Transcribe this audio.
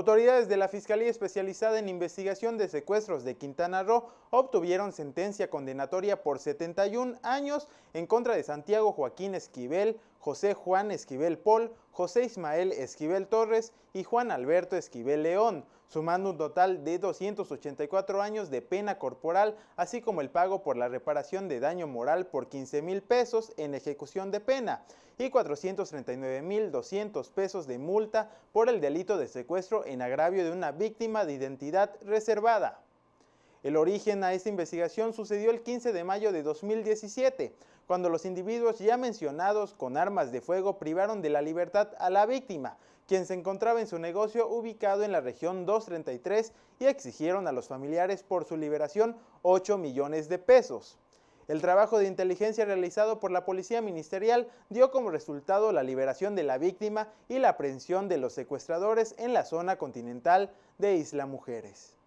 Autoridades de la Fiscalía Especializada en Investigación de Secuestros de Quintana Roo obtuvieron sentencia condenatoria por 71 años en contra de Santiago Joaquín Esquivel, José Juan Esquivel Pol, José Ismael Esquivel Torres y Juan Alberto Esquivel León, sumando un total de 284 años de pena corporal, así como el pago por la reparación de daño moral por 15 mil pesos en ejecución de pena y 439 mil 200 pesos de multa por el delito de secuestro en agravio de una víctima de identidad reservada. El origen a esta investigación sucedió el 15 de mayo de 2017, cuando los individuos ya mencionados con armas de fuego privaron de la libertad a la víctima, quien se encontraba en su negocio ubicado en la región 233 y exigieron a los familiares por su liberación 8 millones de pesos. El trabajo de inteligencia realizado por la Policía Ministerial dio como resultado la liberación de la víctima y la aprehensión de los secuestradores en la zona continental de Isla Mujeres.